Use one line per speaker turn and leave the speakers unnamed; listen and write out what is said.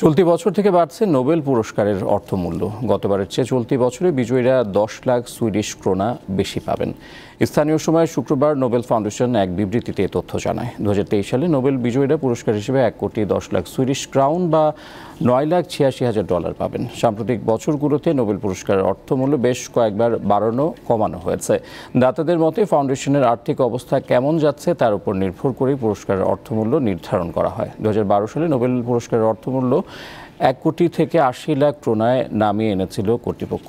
চলতি বছর থেকে বাড়ছে নোবেল পুরস্কারের অর্থমূল্য গতবারের চেয়ে চলতি বছরে বিজয়ীরা দশ লাখ সুইডিশ ক্রোনা বেশি পাবেন স্থানীয় সময় শুক্রবার নোবেল ফাউন্ডেশন এক বিবৃতিতে তথ্য জানায় দু সালে নোবেল বিজয়ীরা পুরস্কার হিসেবে এক কোটি দশ লাখ সুইডিশ ক্রাউন বা নয় লাখ ছিয়াশি হাজার ডলার পাবেন সাম্প্রতিক বছরগুলোতে নোবেল পুরস্কারের অর্থমূল্য বেশ কয়েকবার বাড়ানো কমানো হয়েছে দাতাদের মতে ফাউন্ডেশনের আর্থিক অবস্থা কেমন যাচ্ছে তার উপর নির্ভর করে পুরস্কারের অর্থমূল্য নির্ধারণ করা হয় দু সালে নোবেল পুরস্কারের অর্থমূল্য এক কোটি থেকে আশি লাখ প্রণয় নামিয়ে এনেছিল কর্তৃপক্ষ